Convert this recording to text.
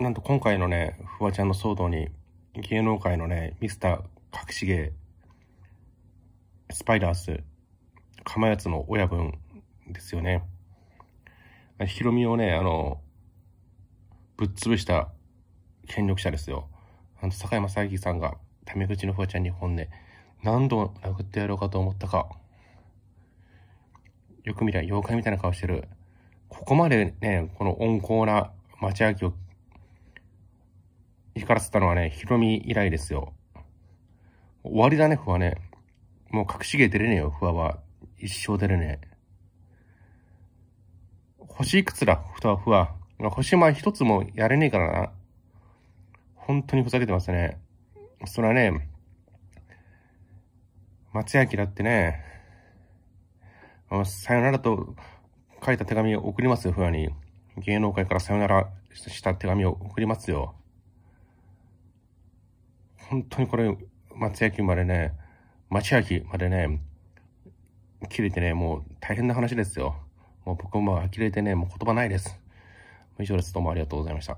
なんと今回のね、フワちゃんの騒動に、芸能界のね、ミスター隠し芸、スパイダース、かまやつの親分ですよね。ヒロミをね、あの、ぶっ潰した権力者ですよ。あの、坂山正樹さんが、タメ口のフワちゃんに本音、何度殴ってやろうかと思ったか。よく見りゃ妖怪みたいな顔してる。ここまでね、この温厚な町明を光らせたのはね、ヒロミ以来ですよ。終わりだね、ふわね。もう隠し芸出れねえよ、ふわは。一生出れねえ。星いくつだ、ふわふわ。星前一つもやれねえからな。本当にふざけてますね。それはね、松屋だってね、さよならと書いた手紙を送りますよ、ふわに。芸能界からさよならした手紙を送りますよ。本当にこれ、松焼きまでね、町焼きまでね、切れてね、もう大変な話ですよ。もう僕も呆れてね、もう言葉ないです。以上です。どうもありがとうございました。